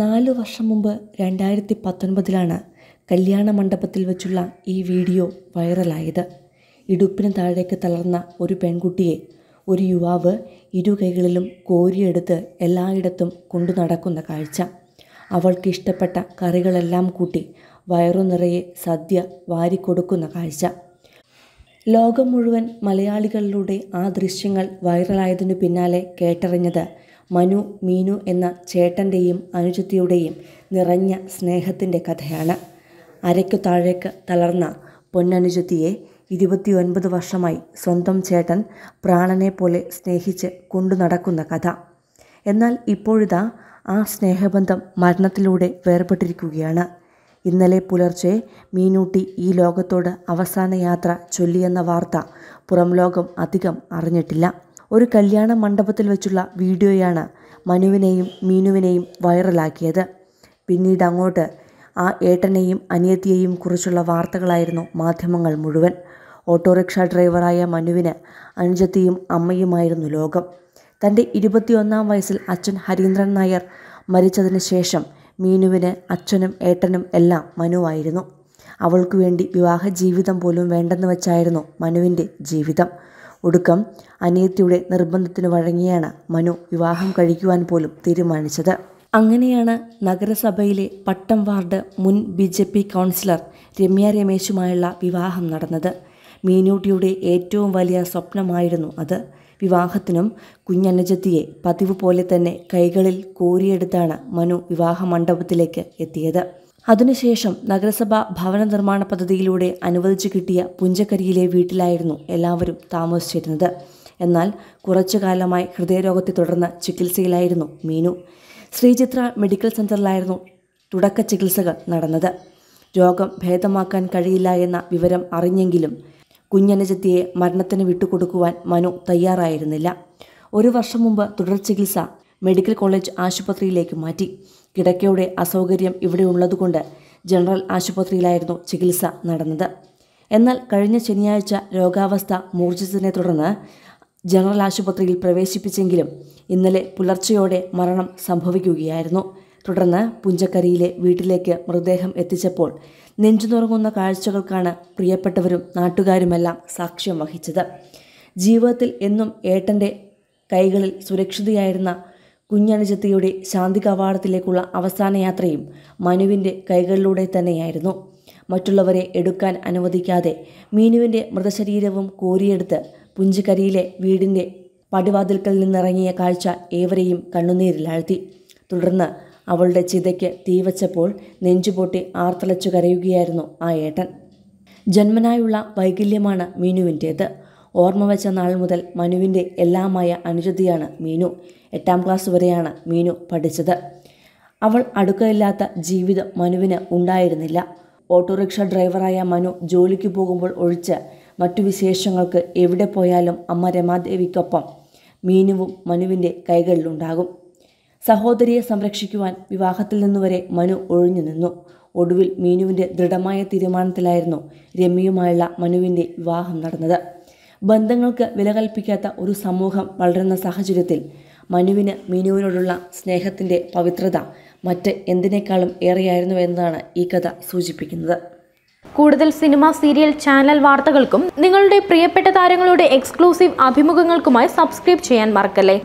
നാലു വർഷം മുമ്പ് രണ്ടായിരത്തി പത്തൊൻപതിലാണ് കല്യാണ മണ്ഡപത്തിൽ വെച്ചുള്ള ഈ വീഡിയോ വൈറലായത് ഇടുപ്പിന് താഴേക്ക് തളർന്ന ഒരു പെൺകുട്ടിയെ ഒരു യുവാവ് ഇരു കൈകളിലും കോരിയെടുത്ത് എല്ലായിടത്തും കൊണ്ടു നടക്കുന്ന കാഴ്ച അവൾക്ക് ഇഷ്ടപ്പെട്ട കറികളെല്ലാം കൂട്ടി വയറു നിറയെ സദ്യ വാരിക്കൊടുക്കുന്ന കാഴ്ച ലോകം മുഴുവൻ മലയാളികളിലൂടെ ആ ദൃശ്യങ്ങൾ വൈറലായതിനു പിന്നാലെ കേട്ടറിഞ്ഞത് മനു മീനു എന്ന ചേട്ടൻ്റെയും അനുജത്തിയുടെയും നിറഞ്ഞ സ്നേഹത്തിൻ്റെ കഥയാണ് അരയ്ക്കു താഴേക്ക് തളർന്ന പൊന്നനുജത്തിയെ ഇരുപത്തിയൊൻപത് വർഷമായി സ്വന്തം ചേട്ടൻ പ്രാണനെ പോലെ സ്നേഹിച്ച് കൊണ്ടു നടക്കുന്ന കഥ എന്നാൽ ഇപ്പോഴിതാ ആ സ്നേഹബന്ധം മരണത്തിലൂടെ വേർപെട്ടിരിക്കുകയാണ് ഇന്നലെ പുലർച്ചെ മീനൂട്ടി ഈ ലോകത്തോട് അവസാന യാത്ര ചൊല്ലിയെന്ന വാർത്ത പുറംലോകം അധികം അറിഞ്ഞിട്ടില്ല ഒരു കല്യാണ മണ്ഡപത്തിൽ വെച്ചുള്ള വീഡിയോയാണ് മനുവിനെയും മീനുവിനെയും വൈറലാക്കിയത് പിന്നീട് അങ്ങോട്ട് ആ ഏട്ടനെയും അനിയത്തിയെയും കുറിച്ചുള്ള വാർത്തകളായിരുന്നു മാധ്യമങ്ങൾ മുഴുവൻ ഓട്ടോറിക്ഷ ഡ്രൈവറായ മനുവിന് അനുജത്തിയും അമ്മയുമായിരുന്നു ലോകം തൻ്റെ ഇരുപത്തിയൊന്നാം വയസ്സിൽ അച്ഛൻ ഹരീന്ദ്രൻ നായർ മരിച്ചതിന് ശേഷം മീനുവിന് അച്ഛനും ഏട്ടനും എല്ലാം മനുവായിരുന്നു അവൾക്കു വേണ്ടി വിവാഹ ജീവിതം പോലും വേണ്ടെന്ന് വെച്ചായിരുന്നു മനുവിൻ്റെ ജീവിതം ഒടുക്കം അനിയത്തിയുടെ നിർബന്ധത്തിന് വഴങ്ങിയാണ് മനു വിവാഹം കഴിക്കുവാൻ പോലും തീരുമാനിച്ചത് അങ്ങനെയാണ് നഗരസഭയിലെ പട്ടം വാർഡ് മുൻ B J P councillor Ramya രമേശുമായുള്ള വിവാഹം നടന്നത് മീനൂട്ടിയുടെ ഏറ്റവും വലിയ സ്വപ്നമായിരുന്നു അത് വിവാഹത്തിനും കുഞ്ഞനജത്തിയെ പതിവ് പോലെ തന്നെ കൈകളിൽ കോരിയെടുത്താണ് മനു വിവാഹ മണ്ഡപത്തിലേക്ക് എത്തിയത് അതിനുശേഷം നഗരസഭാ ഭവന നിർമ്മാണ പദ്ധതിയിലൂടെ അനുവദിച്ചു കിട്ടിയ പുഞ്ചക്കരിയിലെ വീട്ടിലായിരുന്നു എല്ലാവരും താമസിച്ചിരുന്നത് എന്നാൽ കുറച്ചു കാലമായി ഹൃദയരോഗത്തെ തുടർന്ന് ചികിത്സയിലായിരുന്നു മീനു ശ്രീചിത്ര മെഡിക്കൽ സെന്ററിലായിരുന്നു തുടക്ക ചികിത്സകൾ നടന്നത് രോഗം ഭേദമാക്കാൻ കഴിയില്ല എന്ന വിവരം അറിഞ്ഞെങ്കിലും കുഞ്ഞനജത്തിയെ മരണത്തിന് വിട്ടുകൊടുക്കുവാൻ മനു തയ്യാറായിരുന്നില്ല ഒരു വർഷം മുമ്പ് തുടർ ചികിത്സ മെഡിക്കൽ കോളേജ് ആശുപത്രിയിലേക്ക് മാറ്റി കിടക്കയുടെ അസൗകര്യം ഇവിടെ ഉള്ളതുകൊണ്ട് ജനറൽ ആശുപത്രിയിലായിരുന്നു ചികിത്സ നടന്നത് എന്നാൽ കഴിഞ്ഞ ശനിയാഴ്ച രോഗാവസ്ഥ മൂർജിച്ചതിനെ തുടർന്ന് ജനറൽ ആശുപത്രിയിൽ പ്രവേശിപ്പിച്ചെങ്കിലും ഇന്നലെ പുലർച്ചയോടെ മരണം സംഭവിക്കുകയായിരുന്നു തുടർന്ന് പുഞ്ചക്കരിയിലെ വീട്ടിലേക്ക് മൃതദേഹം എത്തിച്ചപ്പോൾ നെഞ്ചുനുറങ്ങുന്ന കാഴ്ചകൾക്കാണ് പ്രിയപ്പെട്ടവരും നാട്ടുകാരുമെല്ലാം സാക്ഷ്യം വഹിച്ചത് ജീവിതത്തിൽ എന്നും ഏട്ടൻ്റെ കൈകളിൽ സുരക്ഷിതയായിരുന്ന കുഞ്ഞണിജത്തിയുടെ ശാന്തി കവാടത്തിലേക്കുള്ള അവസാന യാത്രയും മനുവിൻ്റെ കൈകളിലൂടെ തന്നെയായിരുന്നു മറ്റുള്ളവരെ എടുക്കാൻ അനുവദിക്കാതെ മീനുവിൻ്റെ മൃതശരീരവും കോരിയെടുത്ത് പുഞ്ചിക്കരിയിലെ വീടിൻ്റെ പടിവാതിൽക്കൽ നിന്നിറങ്ങിയ കാഴ്ച ഏവരെയും കണ്ണുനീരിലാഴ്ത്തി തുടർന്ന് അവളുടെ ചിതയ്ക്ക് തീവച്ചപ്പോൾ നെഞ്ചുപൊട്ടി ആർത്തലച്ചു കരയുകയായിരുന്നു ആ ഏട്ടൻ ജന്മനായുള്ള വൈകല്യമാണ് മീനുവിൻ്റേത് ഓർമ്മ വെച്ച നാൾ മുതൽ മനുവിൻ്റെ എല്ലാമായ അനുജതിയാണ് മീനു എട്ടാം ക്ലാസ് വരെയാണ് മീനു പഠിച്ചത് അവൾ അടുക്കയില്ലാത്ത ജീവിതം മനുവിന് ഉണ്ടായിരുന്നില്ല ഓട്ടോറിക്ഷ ഡ്രൈവറായ മനു ജോലിക്ക് പോകുമ്പോൾ ഒഴിച്ച് മറ്റു വിശേഷങ്ങൾക്ക് എവിടെ പോയാലും അമ്മ രമാദേവിക്കൊപ്പം മീനുവും മനുവിൻ്റെ കൈകളിലുണ്ടാകും സഹോദരിയെ സംരക്ഷിക്കുവാൻ വിവാഹത്തിൽ നിന്നുവരെ മനു ഒഴിഞ്ഞു നിന്നു ഒടുവിൽ മീനുവിൻ്റെ ദൃഢമായ തീരുമാനത്തിലായിരുന്നു രമ്യയുമായുള്ള മനുവിൻ്റെ വിവാഹം നടന്നത് ബന്ധങ്ങൾക്ക് വില കൽപ്പിക്കാത്ത ഒരു സമൂഹം വളരുന്ന സാഹചര്യത്തിൽ മനുവിന് മീനുവിനോടുള്ള സ്നേഹത്തിൻ്റെ പവിത്രത മറ്റ് എന്തിനേക്കാളും ഏറെയായിരുന്നു എന്നാണ് ഈ കഥ സൂചിപ്പിക്കുന്നത് കൂടുതൽ സിനിമ സീരിയൽ ചാനൽ വാർത്തകൾക്കും നിങ്ങളുടെ പ്രിയപ്പെട്ട താരങ്ങളുടെ എക്സ്ക്ലൂസീവ് അഭിമുഖങ്ങൾക്കുമായി സബ്സ്ക്രൈബ് ചെയ്യാൻ മറക്കല്ലേ